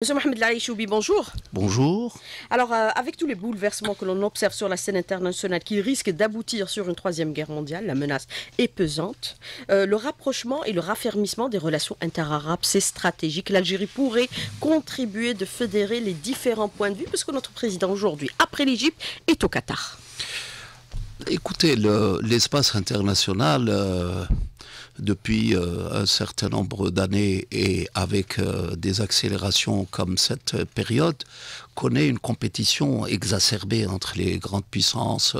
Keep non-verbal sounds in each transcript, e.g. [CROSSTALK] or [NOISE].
Monsieur Mohamed Laïchoubi, bonjour. Bonjour. Alors, euh, avec tous les bouleversements que l'on observe sur la scène internationale qui risquent d'aboutir sur une troisième guerre mondiale, la menace est pesante. Euh, le rapprochement et le raffermissement des relations interarabes, c'est stratégique. L'Algérie pourrait contribuer de fédérer les différents points de vue, puisque notre président aujourd'hui, après l'Égypte, est au Qatar. Écoutez, l'espace international... Euh, depuis euh, un certain nombre d'années et avec euh, des accélérations comme cette période connaît une compétition exacerbée entre les grandes puissances.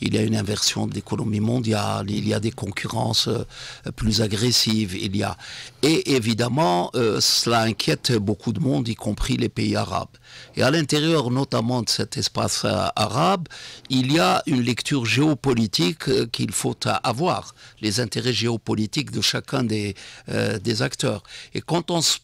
Il y a une inversion de l'économie mondiale, il y a des concurrences euh, plus agressives, il y a... Et évidemment, euh, cela inquiète beaucoup de monde, y compris les pays arabes. Et à l'intérieur, notamment de cet espace euh, arabe, il y a une lecture géopolitique qu'il faut avoir, les intérêts géopolitiques de chacun des, des acteurs. Et quand on se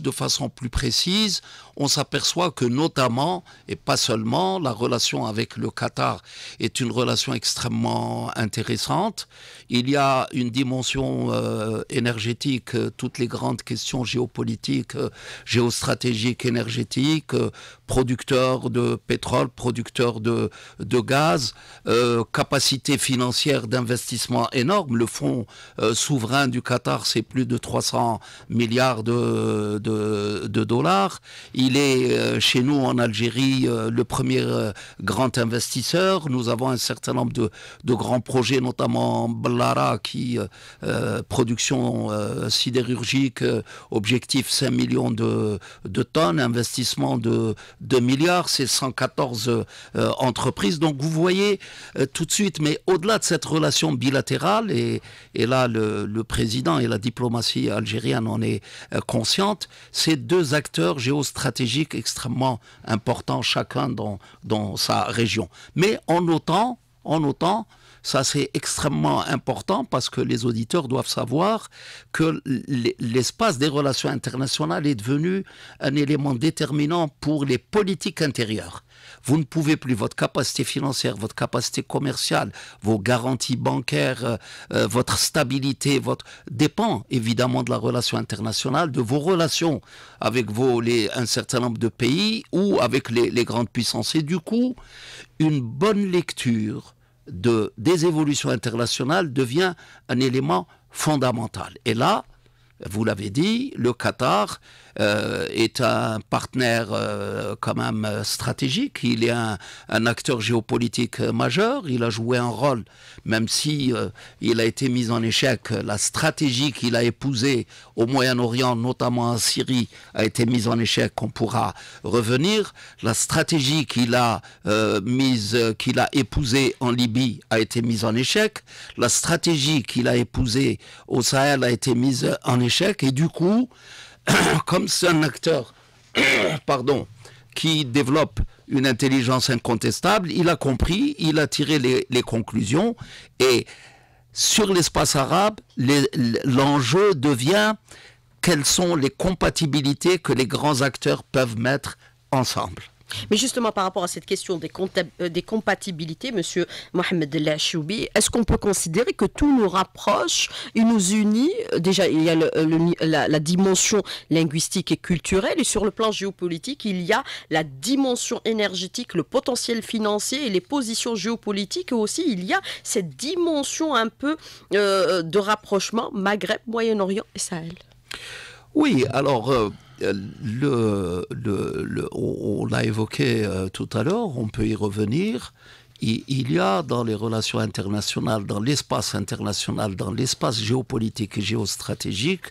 de façon plus précise, on s'aperçoit que notamment, et pas seulement, la relation avec le Qatar est une relation extrêmement intéressante. Il y a une dimension euh, énergétique, euh, toutes les grandes questions géopolitiques, euh, géostratégiques, énergétiques, producteurs de pétrole, producteurs de, de gaz, capacité financière d'investissement énorme. Le fonds souverain du Qatar, c'est plus de 300 milliards de de, dollars. Il est euh, chez nous en Algérie euh, le premier euh, grand investisseur. Nous avons un certain nombre de, grands projets, notamment Blara, qui production sidérurgique, objectif 5 millions de, tonnes, investissement de 2 milliards, c'est 114 entreprises. Donc vous voyez tout de suite, mais au-delà de cette relation bilatérale, et, et là le président et la diplomatie algérienne en est conscient, ces deux acteurs géostratégiques extrêmement importants, chacun dans, dans sa région. Mais en autant, en ça, c'est extrêmement important parce que les auditeurs doivent savoir que l'espace des relations internationales est devenu un élément déterminant pour les politiques intérieures. Vous ne pouvez plus, votre capacité financière, votre capacité commerciale, vos garanties bancaires, euh, euh, votre stabilité, votre dépend évidemment de la relation internationale, de vos relations avec vos, les, un certain nombre de pays ou avec les, les grandes puissances. Et du coup, une bonne lecture de, des évolutions internationales devient un élément fondamental. Et là, vous l'avez dit, le Qatar euh, est un partenaire euh, quand même euh, stratégique. Il est un, acteur géopolitique majeur. Il a joué un rôle, même si il a été mis en échec. La stratégie qu'il a épousée au Moyen-Orient, notamment en Syrie, a été mise en échec. On pourra revenir. La stratégie qu'il a mise, qu'il a épousée en Libye a été mise en échec. La stratégie qu'il a épousée au Sahel a été mise en échec. Et du coup, [COUGHS] comme c'est un acteur [COUGHS] pardon, qui développe une intelligence incontestable, il a compris, il a tiré les, les conclusions et sur l'espace arabe, l'enjeu devient quelles sont les compatibilités que les grands acteurs peuvent mettre ensemble. Mais justement, par rapport à cette question des, euh, des compatibilités, Monsieur Mohamed Lachoubi, est-ce qu'on peut considérer que tout nous rapproche, et nous unit Déjà, il y a la, dimension linguistique et culturelle, et sur le plan géopolitique, il y a la dimension énergétique, le potentiel financier et les positions géopolitiques, et aussi il y a cette dimension un peu euh, de rapprochement Maghreb, Moyen-Orient et Sahel. Oui, alors... Euh, euh, on l'a évoqué euh, tout à l'heure, on peut y revenir. Il y a dans les relations internationales, dans l'espace international, dans l'espace géopolitique et géostratégique,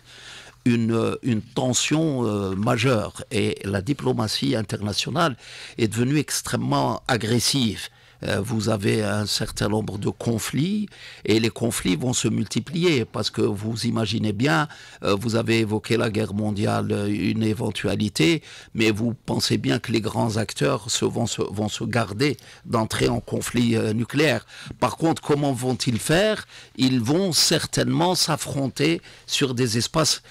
une, tension euh, majeure et la diplomatie internationale est devenue extrêmement agressive. Euh, vous avez un certain nombre de conflits et les conflits vont se multiplier parce que vous imaginez bien, euh, vous avez évoqué la guerre mondiale, euh, une éventualité, mais vous pensez bien que les grands acteurs se vont, se, garder d'entrer en conflit nucléaire. Par contre, comment vont-ils faire Ils vont certainement s'affronter sur des espaces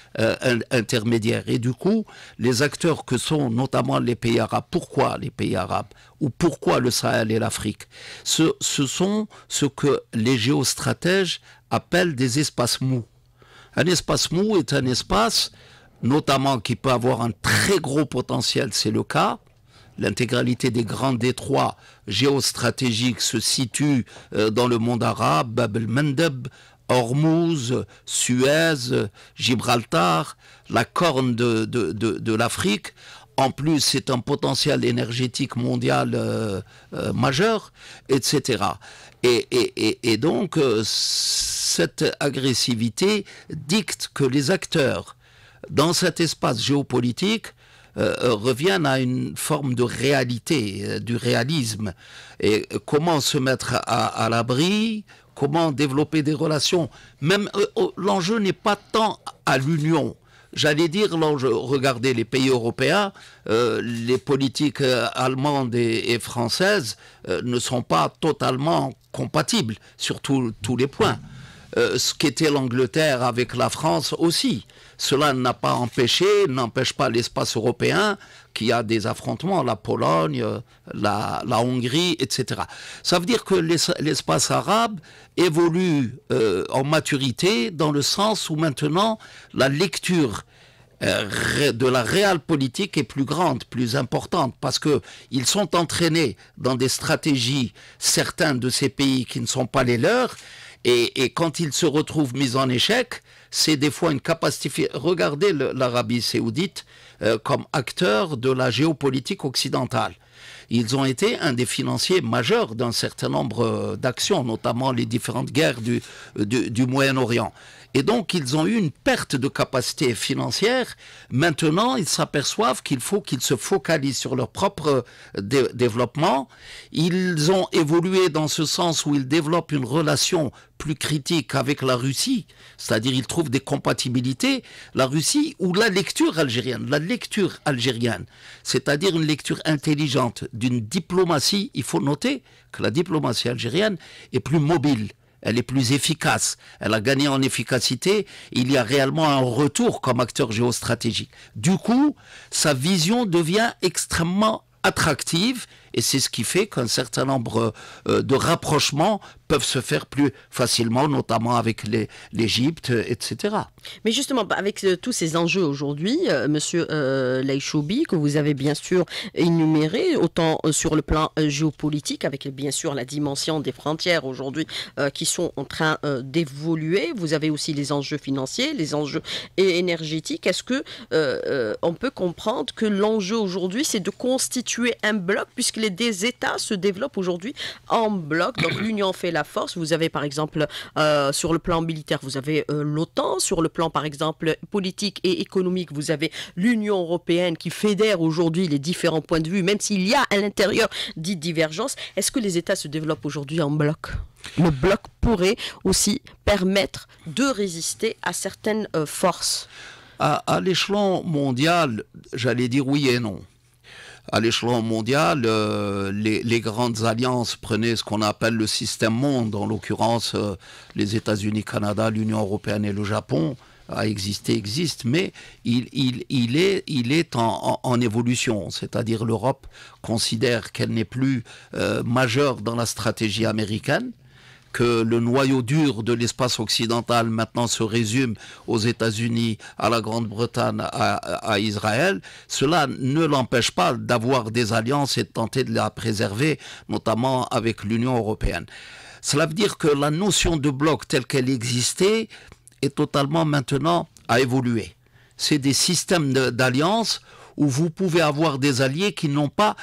intermédiaires. Et du coup, les acteurs que sont notamment les pays arabes, pourquoi les pays arabes ou pourquoi le Sahel et l'Afrique. Ce, sont ce que les géostratèges appellent des espaces mous. Un espace mou est un espace notamment qui peut avoir un très gros potentiel, c'est le cas. L'intégralité des grands détroits géostratégiques se situe euh, dans le monde arabe, Bab el-Mandeb, Hormuz, Suez, Gibraltar, la corne de l'Afrique, en plus, c'est un potentiel énergétique mondial euh, euh, majeur, etc. Et, donc, euh, cette agressivité dicte que les acteurs dans cet espace géopolitique reviennent à une forme de réalité, du réalisme. Et comment se mettre à, à l'abri, comment développer des relations. Même oh, l'enjeu n'est pas tant à l'union J'allais dire, lorsque je regardais les pays européens, euh, les politiques euh, allemandes et, françaises euh, ne sont pas totalement compatibles sur tous les points. Euh, ce qu'était l'Angleterre avec la France aussi. Cela n'a pas empêché, n'empêche pas l'espace européen qui a des affrontements, la Pologne, euh, la, Hongrie, etc. Ça veut dire que l'espace arabe évolue euh, en maturité dans le sens où maintenant la lecture de la réelle politique est plus grande, plus importante, parce que ils sont entraînés dans des stratégies, certains de ces pays qui ne sont pas les leurs, et, quand ils se retrouvent mis en échec, c'est des fois une capacité. Regardez l'Arabie saoudite euh, comme acteur de la géopolitique occidentale. Ils ont été un des financiers majeurs d'un certain nombre euh, d'actions, notamment les différentes guerres du, euh, du Moyen-Orient. Et donc, ils ont eu une perte de capacité financière. Maintenant, ils s'aperçoivent qu'il faut qu'ils se focalisent sur leur propre euh, développement. Ils ont évolué dans ce sens où ils développent une relation plus critique avec la Russie, c'est-à-dire ils trouvent des compatibilités, la Russie ou la lecture algérienne, la lecture algérienne, c'est-à-dire une lecture intelligente d'une diplomatie, il faut noter que la diplomatie algérienne est plus mobile elle est plus efficace, elle a gagné en efficacité, il y a réellement un retour comme acteur géostratégique. Du coup, sa vision devient extrêmement attractive et c'est ce qui fait qu'un certain nombre euh, de rapprochements peuvent se faire plus facilement, notamment avec l'Égypte, euh, etc. Mais justement, bah, avec euh, tous ces enjeux aujourd'hui, Monsieur euh, que vous avez bien sûr énuméré, autant sur le plan géopolitique, avec bien sûr la dimension des frontières aujourd'hui qui sont en train d'évoluer, vous avez aussi les enjeux financiers, les enjeux énergétiques. Est-ce que on peut comprendre que l'enjeu aujourd'hui, c'est de constituer un bloc, puisque des États se développent aujourd'hui en bloc. Donc [CLEARS THROAT] l'union fait la force. Vous avez par exemple euh, sur le plan militaire, vous avez euh, l'OTAN. Sur le plan par exemple politique et économique, vous avez l'Union européenne qui fédère aujourd'hui les différents points de vue, même s'il y a à l'intérieur des divergences. Est-ce que les États se développent aujourd'hui en bloc Le bloc pourrait aussi permettre de résister à certaines euh, forces. à l'échelon mondial, j'allais dire oui et non à l'échelon mondial, euh, les, grandes alliances prenaient ce qu'on appelle le système monde, en l'occurrence euh, les États-Unis, Canada, l'Union européenne et le Japon a existé, existe, mais il, est, il est en, évolution. C'est-à-dire l'Europe considère qu'elle n'est plus euh, majeure dans la stratégie américaine, que le noyau dur de l'espace occidental maintenant se résume aux États-Unis, à la Grande-Bretagne, à, Israël, cela ne l'empêche pas d'avoir des alliances et de tenter de la préserver, notamment avec l'Union européenne. Cela veut dire que la notion de bloc telle qu'elle existait est totalement maintenant à évoluer. C'est des systèmes d'alliances où vous pouvez avoir des alliés qui n'ont pas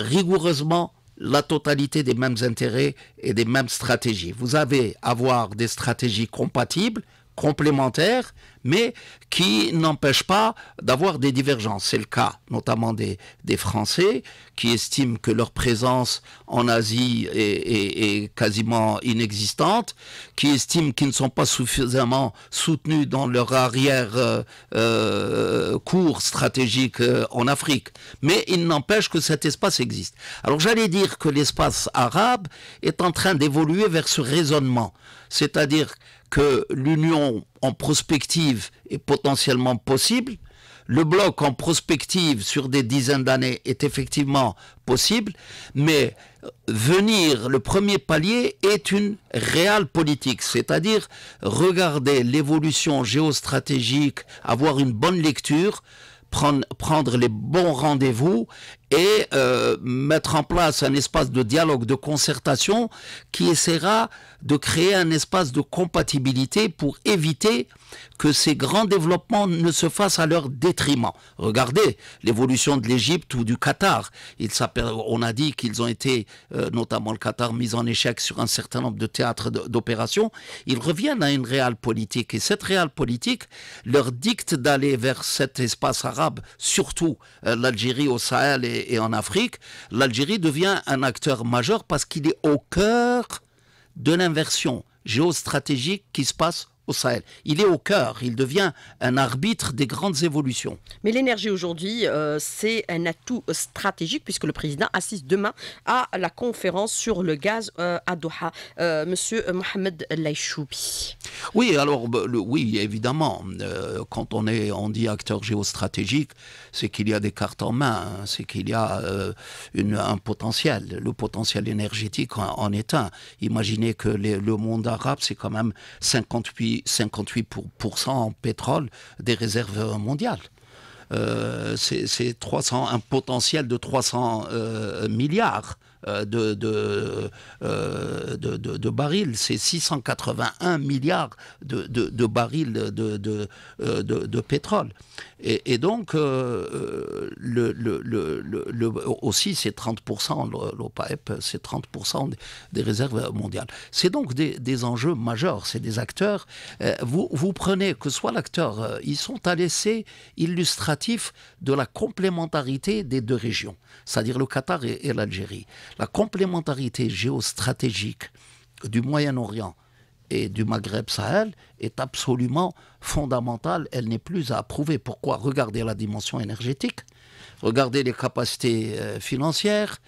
rigoureusement la totalité des mêmes intérêts et des mêmes stratégies. Vous avez avoir des stratégies compatibles, complémentaires, mais qui n'empêchent pas d'avoir des divergences. C'est le cas notamment des, Français qui estiment que leur présence en Asie est, quasiment inexistante, qui estiment qu'ils ne sont pas suffisamment soutenus dans leur arrière euh, euh, cours stratégique euh, en Afrique. Mais il n'empêche que cet espace existe. Alors j'allais dire que l'espace arabe est en train d'évoluer vers ce raisonnement, c'est-à-dire que l'union en prospective est potentiellement possible, le bloc en prospective sur des dizaines d'années est effectivement possible, mais euh, venir, le premier palier est une réelle politique, c'est-à-dire regarder l'évolution géostratégique, avoir une bonne lecture, prendre, prendre les bons rendez-vous et euh, mettre en place un espace de dialogue, de concertation qui essaiera de créer un espace de compatibilité pour éviter que ces grands développements ne se fassent à leur détriment. Regardez l'évolution de l'Égypte ou du Qatar. on a dit qu'ils ont été, euh, notamment le Qatar, mis en échec sur un certain nombre de théâtres d'opérations. Ils reviennent à une réelle politique et cette réelle politique leur dicte d'aller vers cet espace arabe, surtout euh, l'Algérie au Sahel et, et en Afrique. L'Algérie devient un acteur majeur parce qu'il est au cœur de l'inversion géostratégique qui se passe Sahel. Il est au cœur, il devient un arbitre des grandes évolutions. Mais l'énergie aujourd'hui, euh, c'est un atout stratégique puisque le président assiste demain à la conférence sur le gaz euh, à Doha. Euh, monsieur Mohamed Laïchoubi. Oui, alors, bah, oui, évidemment, quand on, est, on dit acteur géostratégique, c'est qu'il y a des cartes en main, hein, c'est qu'il y a un potentiel. Le potentiel énergétique en, est un. Imaginez que le monde arabe, c'est quand même 58 58% en pétrole des réserves mondiales. Euh, c'est 300, un potentiel de 300 euh, euh, milliards de, de, de barils. C'est 681 milliards de, barils de, pétrole. Et, donc, euh, euh, le, aussi, c'est 30%, l'OPAEP, e c'est 30% des réserves mondiales. C'est donc des, enjeux majeurs, c'est des acteurs. Euh, vous, prenez, que soit l'acteur, ils sont à l'essai illustratif de la complémentarité des deux régions, c'est-à-dire le Qatar et l'Algérie. La complémentarité géostratégique du Moyen-Orient, et du Maghreb Sahel est absolument fondamentale. Elle n'est plus à approuver. Pourquoi Regardez la dimension énergétique, regardez les capacités euh, financières,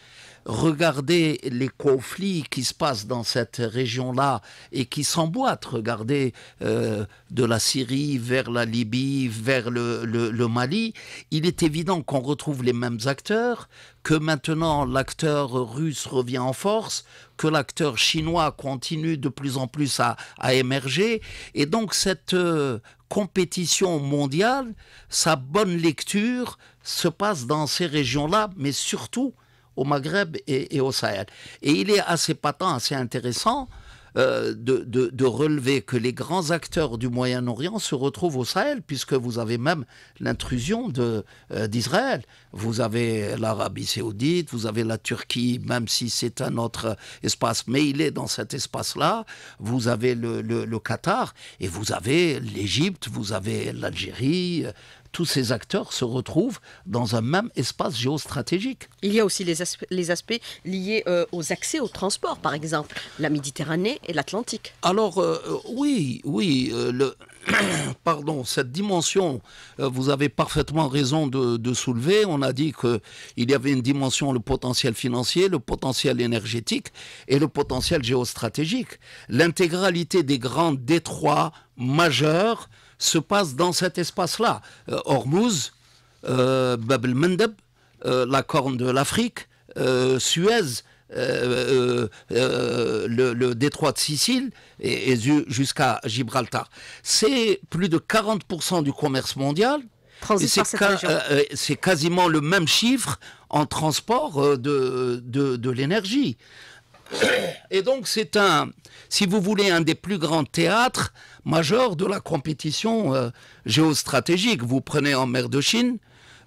regardez les conflits qui se passent dans cette région-là et qui s'emboîtent. Regardez euh, de la Syrie vers la Libye, vers le Mali. Il est évident qu'on retrouve les mêmes acteurs, que maintenant l'acteur russe revient en force, que l'acteur chinois continue de plus en plus à, émerger. Et donc cette euh, compétition mondiale, sa bonne lecture se passe dans ces régions-là, mais surtout au Maghreb et, au Sahel. Et il est assez patent, assez intéressant euh, de, relever que les grands acteurs du Moyen-Orient se retrouvent au Sahel, puisque vous avez même l'intrusion euh, d'Israël. vous avez l'Arabie saoudite, vous avez la Turquie, même si c'est un autre espace, mais il est dans cet espace-là. Vous avez le, Qatar, et vous avez l'Égypte, vous avez l'Algérie, euh, tous ces acteurs se retrouvent dans un même espace géostratégique. Il y a aussi les, aspects liés euh, aux accès aux transports, par exemple, la Méditerranée et l'Atlantique. Alors euh, euh, oui, oui, le [COUGHS] pardon, cette dimension, vous avez parfaitement raison de, de soulever. On a dit qu'il y avait une dimension, le potentiel financier, le potentiel énergétique et le potentiel géostratégique. L'intégralité des grands détroits majeurs se passe dans cet espace-là. Euh, Hormuz, euh, Bab el Mendeb, euh, la Corne de l'Afrique, Suez, le, détroit de Sicile et, jusqu'à Gibraltar. C'est plus de 40% du commerce mondial. C'est quasiment le même chiffre en transport de, de l'énergie. [COUGHS] Et donc c'est un, si vous voulez, un des plus grands théâtres majeurs de la compétition euh, géostratégique. Vous prenez en mer de Chine,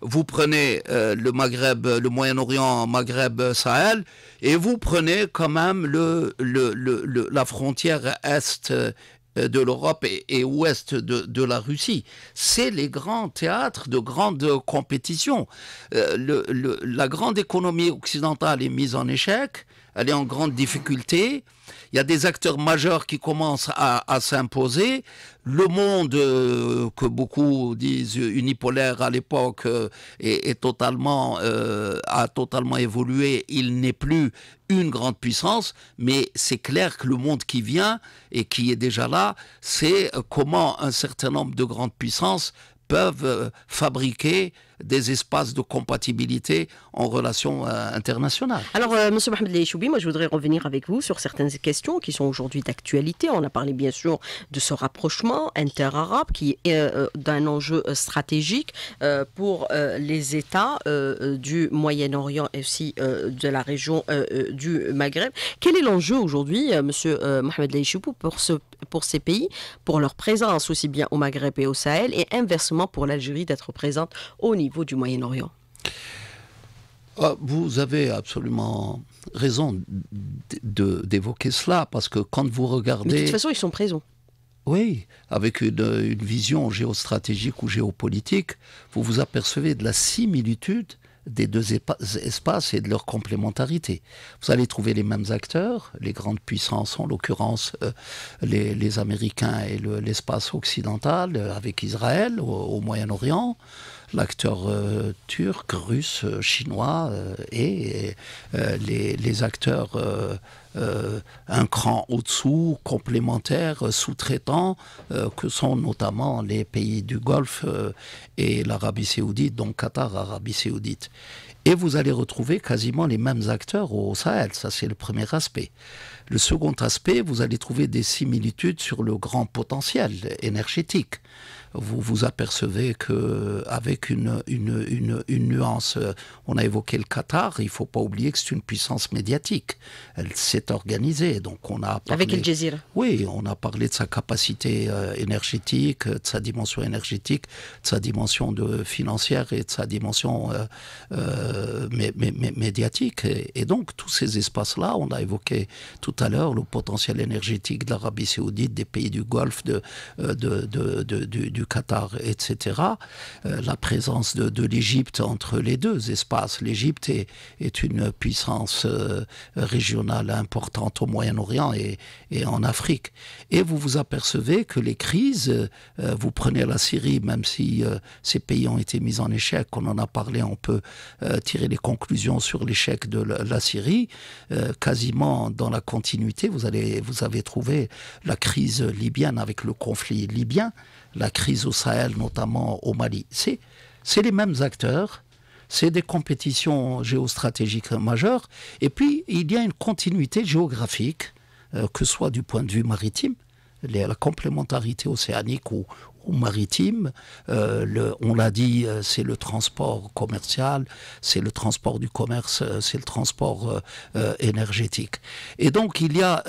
vous prenez euh, le Maghreb, le Moyen-Orient, Maghreb, Sahel, et vous prenez quand même la frontière est euh, de l'Europe et, ouest de, la Russie. C'est les grands théâtres de grandes compétitions. la grande économie occidentale est mise en échec elle est en grande difficulté. Il y a des acteurs majeurs qui commencent à, s'imposer. Le monde euh, que beaucoup disent unipolaire à l'époque euh, est, totalement euh, a totalement évolué. Il n'est plus une grande puissance, mais c'est clair que le monde qui vient et qui est déjà là, c'est comment un certain nombre de grandes puissances peuvent fabriquer des espaces de compatibilité en relation euh, internationale. Alors, M. Euh, Monsieur Mohamed Lechoubi, moi je voudrais revenir avec vous sur certaines questions qui sont aujourd'hui d'actualité. On a parlé bien sûr de ce rapprochement inter-arabe qui est euh, d'un enjeu stratégique pour les États du Moyen-Orient et aussi de la région du Maghreb. Quel est l'enjeu aujourd'hui, Monsieur Mohamed Lechoubi, pour, pour ces pays, pour leur présence aussi bien au Maghreb et au Sahel et inversement pour l'Algérie d'être présente au niveau du Moyen-Orient ah, vous avez absolument raison d'évoquer cela, parce que quand vous regardez... de toute façon, ils sont présents. Oui, avec une, vision géostratégique ou géopolitique, vous vous apercevez de la similitude des deux espaces et de leur complémentarité. Vous allez trouver les mêmes acteurs, les grandes puissances, en l'occurrence euh, les, les, Américains et l'espace occidental, euh, avec Israël au Moyen-Orient l'acteur euh, turc, russe, euh, chinois euh, et les, les, acteurs un cran au-dessous, complémentaires, sous-traitants, que sont notamment les pays du Golfe et l'Arabie saoudite, donc Qatar, Arabie saoudite. Et vous allez retrouver quasiment les mêmes acteurs au Sahel, ça c'est le premier aspect. Le second aspect, vous allez trouver des similitudes sur le grand potentiel énergétique. Vous vous apercevez que avec une, une, une, nuance, on a évoqué le Qatar, il ne faut pas oublier que c'est une puissance médiatique. Elle s'est organisée, donc on a parlé, avec le Jazeera. Oui, on a parlé de sa capacité euh, énergétique, de sa dimension énergétique, de sa dimension de financière et de sa dimension euh, euh, médiatique. Et, et donc tous ces espaces-là, on a évoqué tout tout à l'heure, le potentiel énergétique de l'Arabie saoudite, des pays du Golfe, de, euh, du, Qatar, etc. Euh, la présence de, l'Égypte entre les deux espaces. L'Égypte est, est, une puissance euh, régionale importante au Moyen-Orient et, et, en Afrique. Et vous vous apercevez que les crises, vous prenez la Syrie, même si ces pays ont été mis en échec, on en a parlé, on peut tirer les conclusions sur l'échec de la, la Syrie, quasiment dans la vous, avez trouvé la crise libyenne avec le conflit libyen, la crise au Sahel, notamment au Mali. C'est les mêmes acteurs, c'est des compétitions géostratégiques majeures, et puis il y a une continuité géographique, euh, que ce soit du point de vue maritime, la complémentarité océanique ou, maritime. Euh, on l'a dit, euh, c'est le transport commercial, c'est le transport du commerce, euh, c'est le transport énergétique. Et donc il y a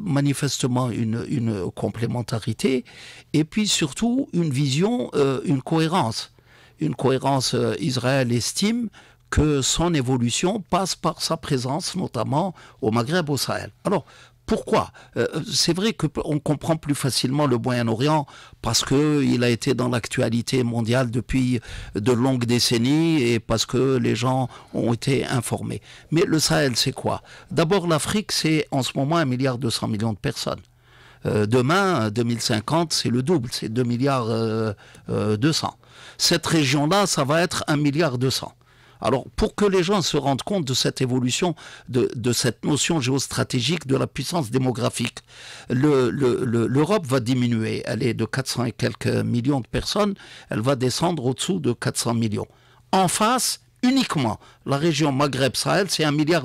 manifestement une, complémentarité et puis surtout une vision, une cohérence. Une cohérence, Israël estime que son évolution passe par sa présence notamment au Maghreb, au Sahel. Alors, pourquoi euh, C'est vrai qu'on comprend plus facilement le Moyen-Orient parce qu'il a été dans l'actualité mondiale depuis de longues décennies et parce que les gens ont été informés. Mais le Sahel, c'est quoi D'abord, l'Afrique, c'est en ce moment un milliard millions de personnes. Euh, demain, 2050, c'est le double, c'est deux milliards 200. Euh, euh, Cette région-là, ça va être un milliard cents. Alors, pour que les gens se rendent compte de cette évolution, de, cette notion géostratégique de la puissance démographique, l'Europe va diminuer. Elle est de 400 et quelques millions de personnes. Elle va descendre au-dessous de 400 millions. En face, uniquement, la région Maghreb-Sahel, c'est 1,2 milliard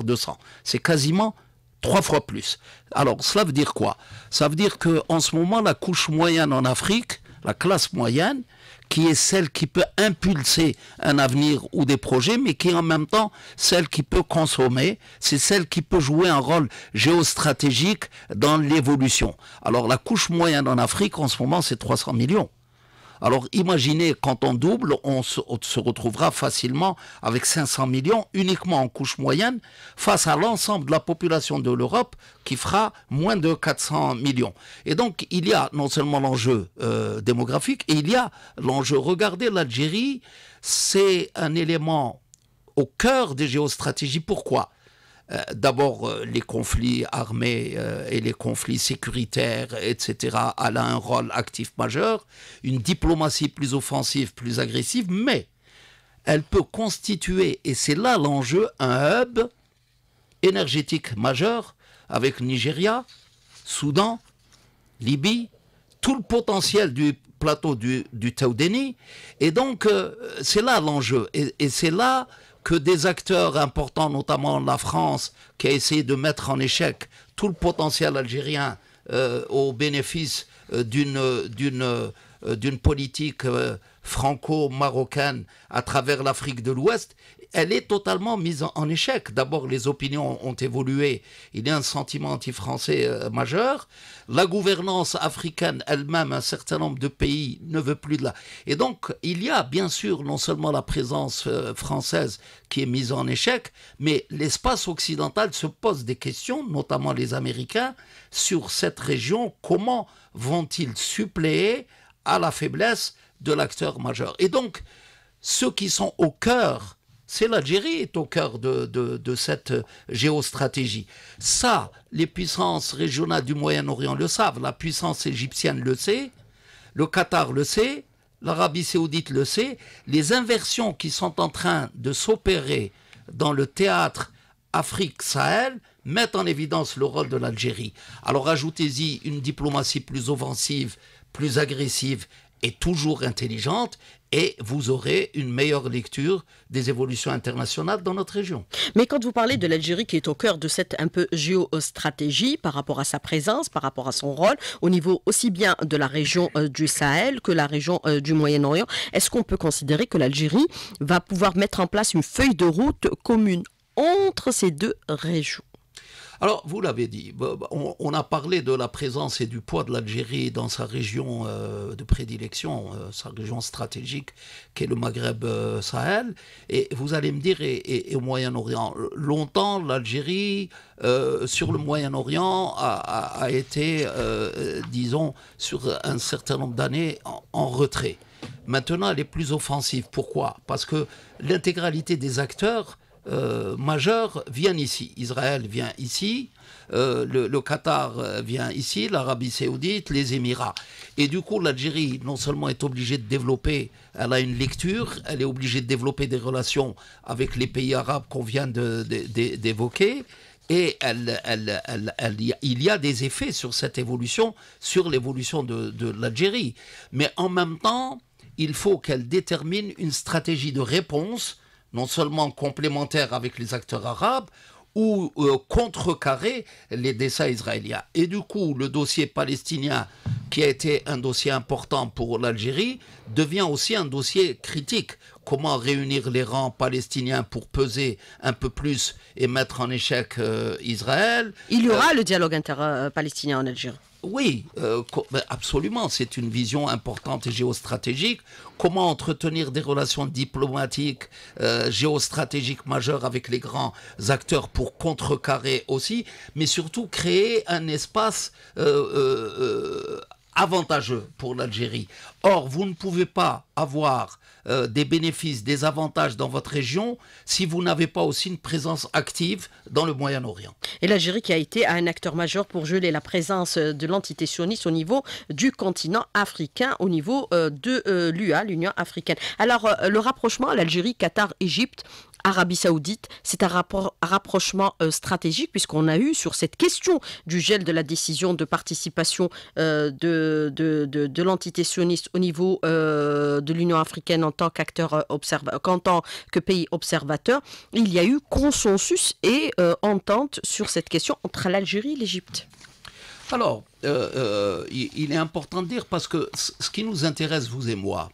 C'est quasiment trois fois plus. Alors, cela veut dire quoi Ça veut dire qu'en ce moment, la couche moyenne en Afrique, la classe moyenne, qui est celle qui peut impulser un avenir ou des projets, mais qui en même temps celle qui peut consommer, c'est celle qui peut jouer un rôle géostratégique dans l'évolution. Alors la couche moyenne en Afrique en ce moment, c'est 300 millions. Alors imaginez, quand on double, on se, retrouvera facilement avec 500 millions uniquement en couche moyenne face à l'ensemble de la population de l'Europe qui fera moins de 400 millions. Et donc il y a non seulement l'enjeu euh, démographique, il y a l'enjeu, regardez l'Algérie, c'est un élément au cœur des géostratégies. Pourquoi euh, d'abord euh, les conflits armés euh, et les conflits sécuritaires, etc., elle a un rôle actif majeur, une diplomatie plus offensive, plus agressive, mais elle peut constituer, et c'est là l'enjeu, un hub énergétique majeur avec Nigeria, Soudan, Libye, tout le potentiel du plateau du, du Et donc, c'est là l'enjeu. et c'est là que des acteurs importants, notamment la France, qui a essayé de mettre en échec tout le potentiel algérien euh, au bénéfice euh, d'une euh, d'une politique franco-marocaine à travers l'Afrique de l'Ouest, elle est totalement mise en, échec. D'abord, les opinions ont évolué. Il y a un sentiment anti-français euh, majeur. La gouvernance africaine elle-même, un certain nombre de pays ne veut plus de la. Et donc, il y a bien sûr non seulement la présence euh, française qui est mise en échec, mais l'espace occidental se pose des questions, notamment les Américains, sur cette région. Comment vont-ils suppléer à la faiblesse de l'acteur majeur Et donc, ceux qui sont au cœur c'est l'Algérie est au cœur de, de, cette euh, géostratégie. Ça, les puissances régionales du Moyen-Orient le savent, la puissance égyptienne le sait, le Qatar le sait, l'Arabie saoudite le sait, les inversions qui sont en train de s'opérer dans le théâtre Afrique-Sahel mettent en évidence le rôle de l'Algérie. Alors ajoutez-y une diplomatie plus offensive, plus agressive est toujours intelligente et vous aurez une meilleure lecture des évolutions internationales dans notre région. Mais quand vous parlez de l'Algérie qui est au cœur de cette un peu géostratégie par rapport à sa présence, par rapport à son rôle au niveau aussi bien de la région euh, du Sahel que la région euh, du Moyen-Orient, est-ce qu'on peut considérer que l'Algérie va pouvoir mettre en place une feuille de route commune entre ces deux régions alors, vous l'avez dit, bah, bah, on, a parlé de la présence et du poids de l'Algérie dans sa région euh, de prédilection, euh, sa région stratégique qui est le Maghreb euh, Sahel. Et vous allez me dire, et, au Moyen-Orient, longtemps l'Algérie sur le Moyen-Orient a, été, disons, sur un certain nombre d'années en retrait. Maintenant, elle est plus offensive. Pourquoi Parce que l'intégralité des acteurs euh, majeurs viennent ici. Israël vient ici, euh, le, Qatar euh, vient ici, l'Arabie saoudite, les Émirats. Et du coup, l'Algérie, non seulement est obligée de développer, elle a une lecture, elle est obligée de développer des relations avec les pays arabes qu'on vient d'évoquer. Et il y a des effets sur cette évolution, sur l'évolution de l'Algérie. Mais en même temps, il faut qu'elle détermine une stratégie de réponse non seulement complémentaire avec les acteurs arabes, ou euh, contrecarrer les dessins israéliens. Et du coup, le dossier palestinien, qui a été un dossier important pour l'Algérie, devient aussi un dossier critique. Comment réunir les rangs palestiniens pour peser un peu plus et mettre en échec euh, Israël Il y aura euh, le dialogue inter-palestinien en Algérie oui, euh, absolument. C'est une vision importante et géostratégique. Comment entretenir des relations diplomatiques, euh, géostratégiques majeures avec les grands acteurs pour contrecarrer aussi, mais surtout créer un espace euh, avantageux pour l'Algérie. Or, vous ne pouvez pas avoir euh, des bénéfices, des avantages dans votre région si vous n'avez pas aussi une présence active dans le Moyen-Orient. Et l'Algérie qui a été un acteur majeur pour geler la présence de l'entité sioniste au niveau du continent africain, au niveau euh, de euh, l'UA, l'Union africaine. Alors, le rapprochement, l'Algérie, Qatar, Égypte, Arabie Saoudite, c'est un, rapprochement euh, stratégique puisqu'on a eu sur cette question du gel de la décision de participation euh, de, de, l'entité sioniste au niveau euh, de l'Union africaine en tant qu'acteur qu'en tant que pays observateur, il y a eu consensus et entente sur cette question entre l'Algérie et l'Égypte. Alors, il est important de dire parce que ce qui nous intéresse, vous et moi,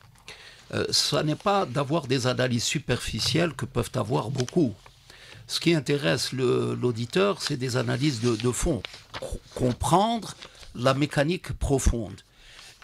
ce euh, n'est pas d'avoir des analyses superficielles que peuvent avoir beaucoup. Ce qui intéresse l'auditeur, c'est des analyses de, fond, comprendre la mécanique profonde.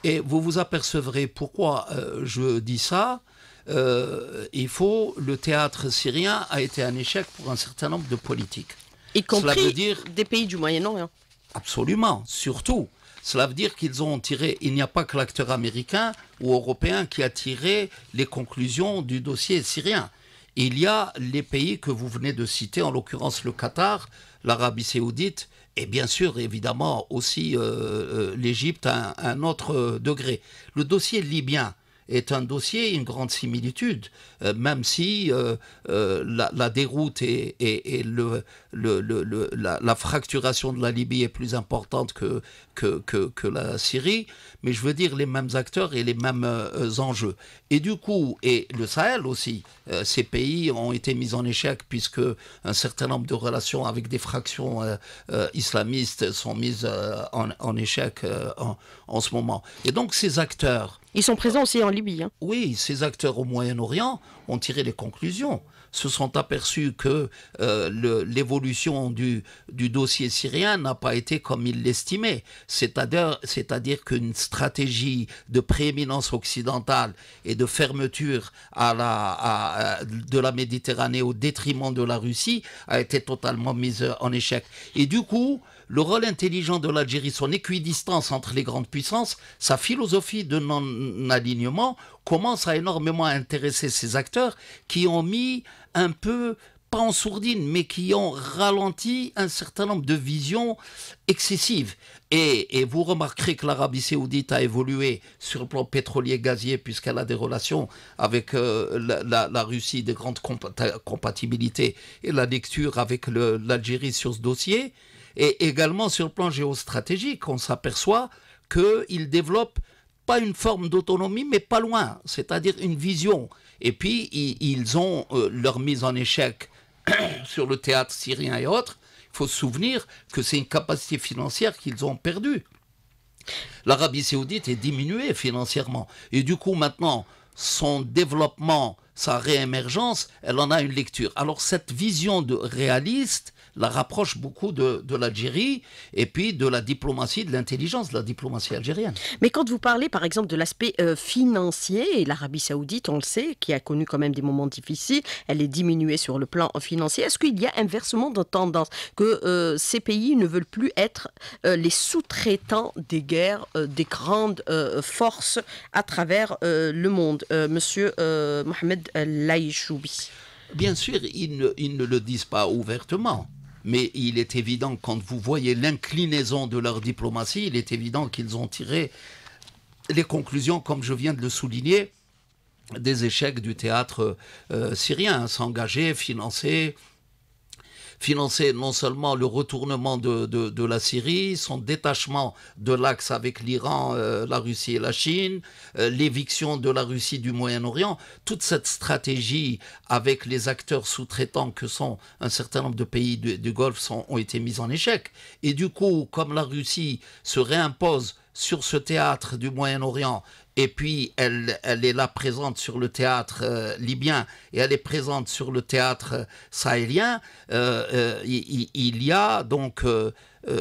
Et vous vous apercevrez pourquoi euh, je dis ça. Euh, il faut, le théâtre syrien a été un échec pour un certain nombre de politiques. Y compris veut dire, des pays du Moyen-Orient. Absolument, surtout. Cela veut dire qu'ils ont tiré, il n'y a pas que l'acteur américain ou européen qui a tiré les conclusions du dossier syrien. Il y a les pays que vous venez de citer, en l'occurrence le Qatar, l'Arabie saoudite et bien sûr, évidemment, aussi euh, euh, l'Égypte à, un, autre euh, degré. Le dossier libyen, est un dossier, une grande similitude, même si la, déroute et le, la, fracturation de la Libye est plus importante que, que, la Syrie, mais je veux dire les mêmes acteurs et les mêmes euh, enjeux. Et du coup, et le Sahel aussi, euh, ces pays ont été mis en échec puisque un certain nombre de relations avec des fractions euh, islamistes sont mises en, échec en, ce moment. Et donc ces acteurs... Ils sont présents aussi en Libye. Hein. Oui, ces acteurs au Moyen-Orient ont tiré les conclusions se sont aperçus que euh, l'évolution du, du, dossier syrien n'a pas été comme ils l'estimaient, c'est-à-dire, c'est-à-dire qu'une stratégie de prééminence occidentale et de fermeture à la, de la Méditerranée au détriment de la Russie a été totalement mise en échec. Et du coup, le rôle intelligent de l'Algérie, son équidistance entre les grandes puissances, sa philosophie de non-alignement commence à énormément intéresser ces acteurs qui ont mis un peu, pas en sourdine, mais qui ont ralenti un certain nombre de visions excessives. Et, vous remarquerez que l'Arabie saoudite a évolué sur le plan pétrolier gazier puisqu'elle a des relations avec euh, la, Russie de grande compatibilité et la lecture avec l'Algérie sur ce dossier. Et également sur le plan géostratégique, on s'aperçoit qu'il développe pas une forme d'autonomie, mais pas loin, c'est-à-dire une vision et puis, ils, ont euh, leur mise en échec [CLEARS THROAT] sur le théâtre syrien et autres. Il faut se souvenir que c'est une capacité financière qu'ils ont perdue. L'Arabie saoudite est diminuée financièrement. Et du coup, maintenant, son développement, sa réémergence, elle en a une lecture. Alors cette vision de réaliste, la rapproche beaucoup de, de l'Algérie et puis de la diplomatie, de l'intelligence, de la diplomatie algérienne. Mais quand vous parlez par exemple de l'aspect euh, financier, et l'Arabie saoudite, on le sait, qui a connu quand même des moments difficiles, elle est diminuée sur le plan financier, est-ce qu'il y a inversement de tendance que euh, ces pays ne veulent plus être euh, les sous-traitants des guerres, des grandes forces à travers le monde Monsieur Mohamed Laïchoubi Bien sûr, ils ne le disent pas ouvertement mais il est évident, quand vous voyez l'inclinaison de leur diplomatie, il est évident qu'ils ont tiré les conclusions, comme je viens de le souligner, des échecs du théâtre euh, syrien, hein, s'engager, financer, financer non seulement le retournement de, la Syrie, son détachement de l'axe avec l'Iran, euh, la Russie et la Chine, euh, l'éviction de la Russie du Moyen-Orient, toute cette stratégie avec les acteurs sous-traitants que sont un certain nombre de pays du, Golfe ont été mis en échec. Et du coup, comme la Russie se réimpose sur ce théâtre du Moyen-Orient et puis elle, est là présente sur le théâtre euh, libyen et elle est présente sur le théâtre euh, sahélien, euh, il, y a donc,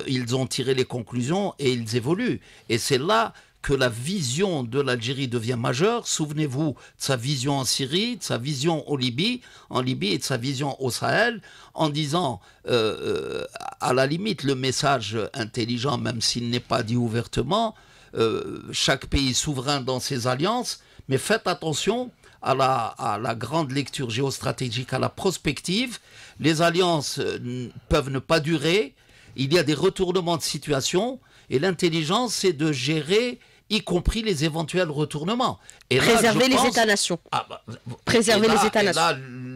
ils ont tiré les conclusions et ils évoluent. Et c'est là que la vision de l'Algérie devient majeure. Souvenez-vous de sa vision en Syrie, de sa vision au Libye, en Libye et de sa vision au Sahel, en disant, à la limite, le message intelligent, même s'il n'est pas dit ouvertement, euh, chaque pays souverain dans ses alliances, mais faites attention à la, la, grande lecture géostratégique, à la prospective. Les alliances euh, peuvent ne pas durer, il y a des retournements de situation, et l'intelligence, c'est de gérer y compris les éventuels retournements. Et Préserver les États-nations. Ah, bah, Préserver les États-nations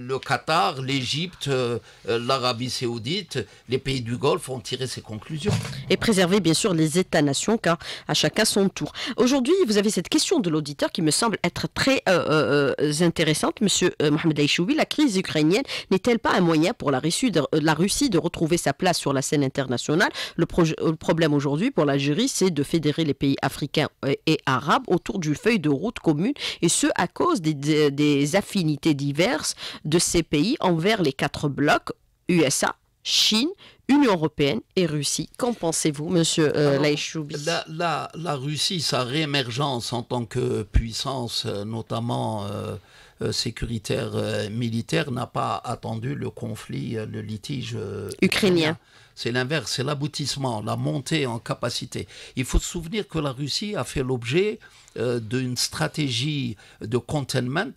le Qatar, l'Égypte, euh, euh, l'Arabie saoudite, les pays du Golfe ont tiré ces conclusions. Et préserver bien sûr les États-nations, car à chacun son tour. Aujourd'hui, vous avez cette question de l'auditeur qui me semble être très euh, intéressante, Monsieur Mohamed Aïchoubi. La crise ukrainienne n'est-elle pas un moyen pour la Russie, de, retrouver sa place sur la scène internationale le, problème aujourd'hui pour l'Algérie, c'est de fédérer les pays africains et arabes autour d'une feuille de route commune, et ce à cause des, des affinités diverses de ces pays envers les quatre blocs USA, Chine, Union européenne et Russie. Qu'en pensez-vous, Monsieur euh, la, Russie, sa réémergence en tant que puissance, euh, notamment euh, euh, sécuritaire militaire, n'a pas attendu le conflit, le litige ukrainien. C'est l'inverse, c'est l'aboutissement, la montée en capacité. Il faut se souvenir que la Russie a fait l'objet d'une stratégie de containment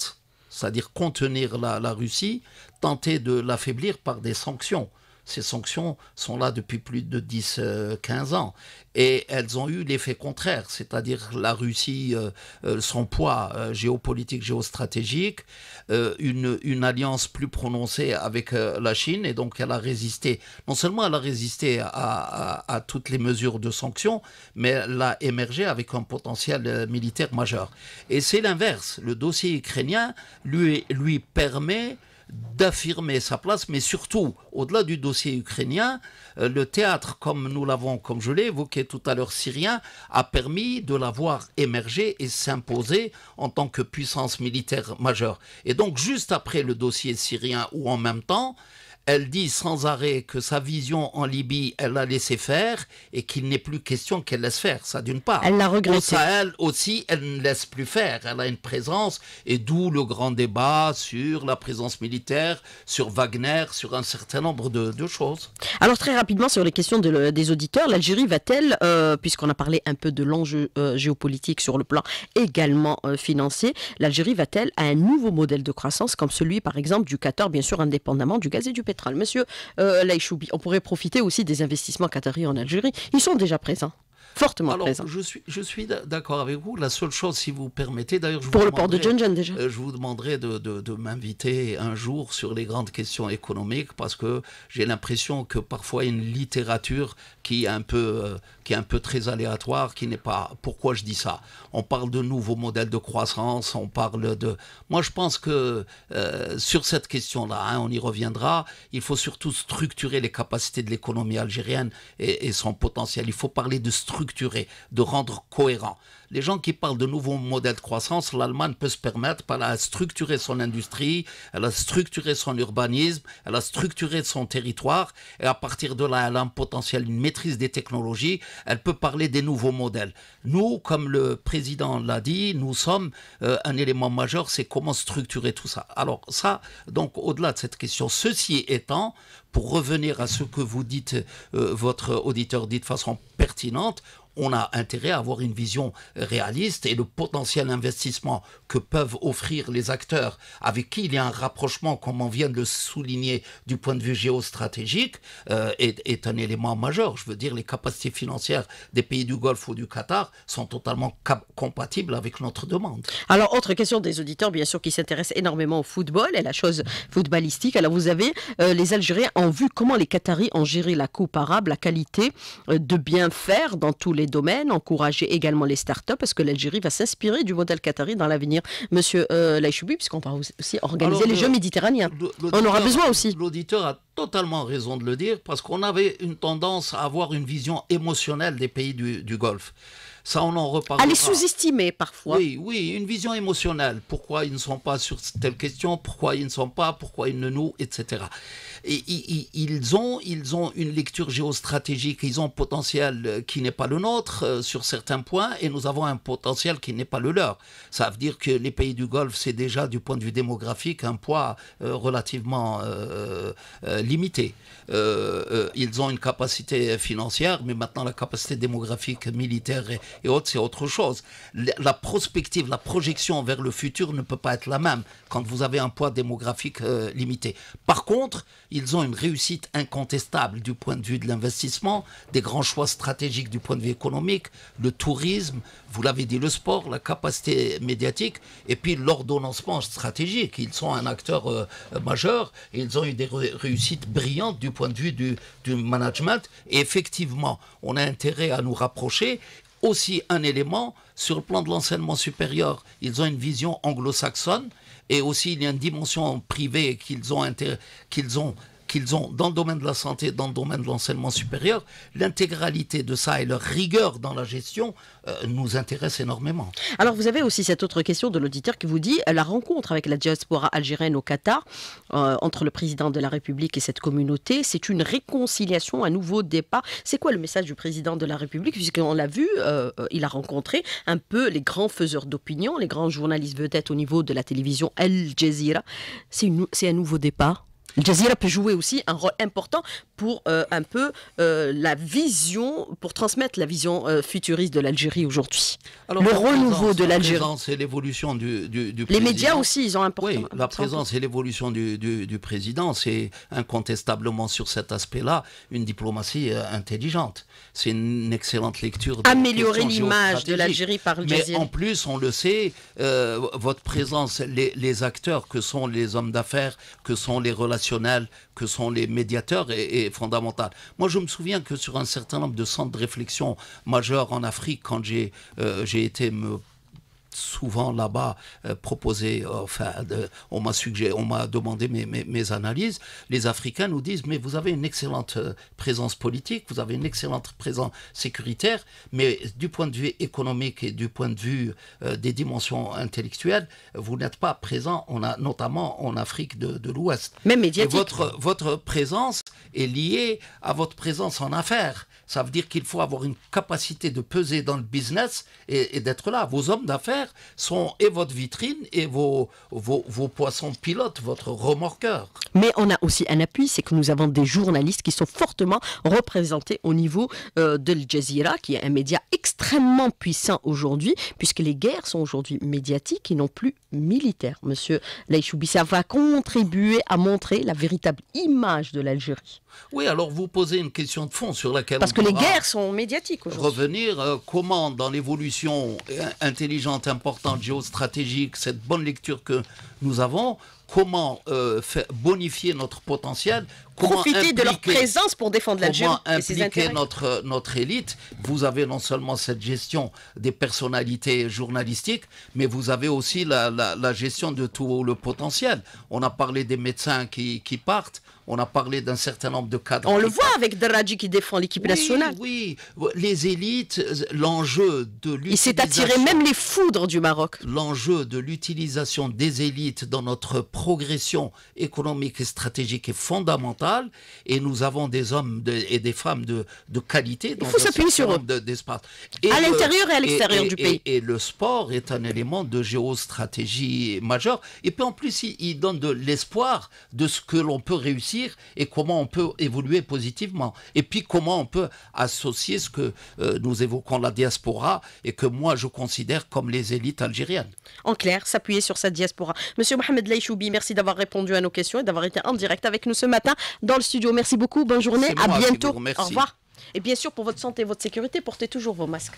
c'est-à-dire contenir la, Russie, tenter de l'affaiblir par des sanctions. Ces sanctions sont là depuis plus de 10-15 euh, ans et elles ont eu l'effet contraire, c'est-à-dire la Russie, euh, euh, son poids géopolitique, géostratégique, une, alliance plus prononcée avec la Chine, et donc elle a résisté, non seulement elle a résisté à, toutes les mesures de sanctions, mais elle a émergé avec un potentiel militaire majeur. Et c'est l'inverse, le dossier ukrainien lui permet d'affirmer sa place, mais surtout, au-delà du dossier ukrainien, euh, le théâtre, comme nous l'avons, comme je l'ai évoqué tout à l'heure, syrien, a permis de la voir émerger et s'imposer en tant que puissance militaire majeure. Et donc, juste après le dossier syrien ou en même temps, elle dit sans arrêt que sa vision en Libye, elle l'a laissé faire et qu'il n'est plus question qu'elle laisse faire. Ça, d'une part. Elle l'a regretté. Au Sahel aussi, elle ne laisse plus faire. Elle a une présence et d'où le grand débat sur la présence militaire, sur Wagner, sur un certain nombre de, choses. Alors très rapidement sur les questions des auditeurs, l'Algérie va-t-elle, euh, puisqu'on a parlé un peu de l'enjeu euh, géopolitique sur le plan également euh, financier, l'Algérie va-t-elle à un nouveau modèle de croissance comme celui par exemple du Qatar, bien sûr indépendamment du gaz et du pétrole Monsieur euh, Laïchoubi, on pourrait profiter aussi des investissements qataris en Algérie. Ils sont déjà présents fortement présent. Je suis, je suis d'accord avec vous. La seule chose, si vous permettez, d'ailleurs, pour le port de déjà, euh, je vous demanderai de, m'inviter un jour sur les grandes questions économiques parce que j'ai l'impression que parfois une littérature qui est un peu, euh, qui est un peu très aléatoire, qui n'est pas. Pourquoi je dis ça On parle de nouveaux modèles de croissance, on parle de. Moi, je pense que euh, sur cette question-là, hein, on y reviendra. Il faut surtout structurer les capacités de l'économie algérienne et, et son potentiel. Il faut parler de structure de rendre cohérent les gens qui parlent de nouveaux modèles de croissance, l'Allemagne peut se permettre, elle a structuré son industrie, elle a structuré son urbanisme, elle a structuré son territoire, et à partir de là, elle a un potentiel, une maîtrise des technologies, elle peut parler des nouveaux modèles. Nous, comme le président l'a dit, nous sommes euh, un élément majeur, c'est comment structurer tout ça. Alors ça, donc au-delà de cette question, ceci étant, pour revenir à ce que vous dites, euh, votre auditeur dit de façon pertinente, on a intérêt à avoir une vision euh, réaliste et le potentiel investissement que peuvent offrir les acteurs avec qui il y a un rapprochement, comme on vient de le souligner du point de vue géostratégique, euh, est, un élément majeur. Je veux dire, les capacités financières des pays du Golfe ou du Qatar sont totalement compatibles avec notre demande. Alors, autre question des auditeurs, bien sûr, qui s'intéressent énormément au football et à la chose footballistique. Alors, vous avez euh, les Algériens ont vu comment les Qataris ont géré la coupe arabe, la qualité de bien faire dans tous les domaines, encourager également les startups, parce que l'Algérie va s'inspirer du modèle qatari dans l'avenir. Monsieur euh, puisqu'on va aussi organiser les Jeux méditerranéens. On aura besoin aussi. L'auditeur a totalement raison de le dire, parce qu'on avait une tendance à avoir une vision émotionnelle des pays du Golfe. Ça, on en reparlera. Elle est sous-estimée parfois. Oui, oui, une vision émotionnelle. Pourquoi ils ne sont pas sur telle question Pourquoi ils ne sont pas Pourquoi ils ne nous Etc. Et, ils, ont, ils ont une lecture géostratégique, ils ont un potentiel euh, qui n'est pas le nôtre euh, sur certains points, et nous avons un potentiel qui n'est pas le leur. Ça veut dire que les pays du Golfe, c'est déjà du point de vue démographique un poids euh, relativement limité. ils ont une capacité financière, mais maintenant la capacité démographique militaire est, et autres, c'est autre chose. La prospective, la projection vers le futur ne peut pas être la même quand vous avez un poids démographique euh, limité. Par contre, ils ont une réussite incontestable du point de vue de l'investissement, des grands choix stratégiques du point de vue économique, le tourisme, vous l'avez dit, le sport, la capacité médiatique, et puis l'ordonnancement stratégique. Ils sont un acteur euh, majeur, et ils ont eu des réussites brillantes du point de vue du, du management. Et effectivement, on a intérêt à nous rapprocher aussi un élément sur le plan de l'enseignement supérieur. Ils ont une vision anglo-saxonne et aussi il y a une dimension privée qu'ils ont, qu'ils ont qu'ils ont dans le domaine de la santé, dans le domaine de l'enseignement supérieur, l'intégralité de ça et leur rigueur dans la gestion euh, nous intéressent énormément. Alors vous avez aussi cette autre question de l'auditeur qui vous dit euh, la rencontre avec la diaspora algérienne au Qatar euh, entre le président de la République et cette communauté, c'est une réconciliation, un nouveau départ. C'est quoi le message du président de la République Puisqu'on l'a vu, il a rencontré un peu les grands faiseurs d'opinion, les grands journalistes vedettes au niveau de la télévision Al Jazeera. C'est un nouveau départ le peut jouer aussi un rôle important pour euh, un peu euh, la vision, pour transmettre la vision euh, futuriste de l'Algérie aujourd'hui Le renouveau de l'Algérie. La présence et l'évolution du, président. Les médias aussi, ils ont important. Oui, la présence et l'évolution du, président, c'est incontestablement sur cet aspect-là une diplomatie intelligente. C'est une excellente lecture. Améliorer l'image de l'Algérie par le Mais en plus, on le sait, votre présence, les, les acteurs que sont les hommes d'affaires, que sont les relationnels, que sont les médiateurs est, fondamental. fondamentale. Moi, je me souviens que sur un certain nombre de centres de réflexion majeurs en Afrique, quand j'ai euh, été me souvent là-bas euh, proposer proposé, euh, enfin, on m'a suggéré, on m'a demandé mes, analyses, les Africains nous disent, mais vous avez une excellente euh, présence politique, vous avez une excellente présence sécuritaire, mais du point de vue économique et du point de vue des dimensions intellectuelles, vous n'êtes pas présent, on a, notamment en Afrique de, l'Ouest. Mais votre, votre présence est liée à votre présence en affaires. Ça veut dire qu'il faut avoir une capacité de peser dans le business et d'être là. Vos hommes d'affaires, sont et votre vitrine et vos, vos, poissons pilotes, votre remorqueur. Mais on a aussi un appui, c'est que nous avons des journalistes qui sont fortement représentés au niveau euh, de Al Jazeera, qui est un média extrêmement puissant aujourd'hui, puisque les guerres sont aujourd'hui médiatiques et non plus militaires. Monsieur Laïchoubi, ça va contribuer à montrer la véritable image de l'Algérie. Oui, alors vous posez une question de fond sur laquelle... Parce que les guerres sont médiatiques aujourd'hui. Revenir, euh, comment dans l'évolution euh, intelligente importante géostratégique, cette bonne lecture que nous avons, comment euh, bonifier notre potentiel, comment profiter de leur présence pour défendre l'Algérie. Comment impliquer notre notre élite Vous avez non seulement cette gestion des personnalités journalistiques, mais vous avez aussi la, la, la gestion de tout le potentiel. On a parlé des médecins qui, qui partent. On a parlé d'un certain nombre de cadres. On le voit avec Draghi qui défend l'équipe nationale. Oui, les élites, l'enjeu de l'utilisation. Il s'est attiré même les foudres du Maroc. L'enjeu de l'utilisation des élites dans notre progression économique et stratégique est fondamental. Et nous avons des hommes et des femmes de, qualité. Dans Il faut s'appuyer sur eux. à l'intérieur et à l'extérieur du pays. Et, le sport est un élément de géostratégie majeure. Et puis en plus, il donne de l'espoir de ce que l'on peut réussir et comment on peut évoluer positivement. Et puis comment on peut associer ce que euh, nous évoquons, la diaspora, et que moi je considère comme les élites algériennes. En clair, s'appuyer sur sa diaspora. Monsieur Mohamed Laïchoubi, merci d'avoir répondu à nos questions et d'avoir été en direct avec nous ce matin dans le studio. Merci beaucoup, bonne journée, à bientôt. Au revoir. Et bien sûr, pour votre santé et votre sécurité, portez toujours vos masques.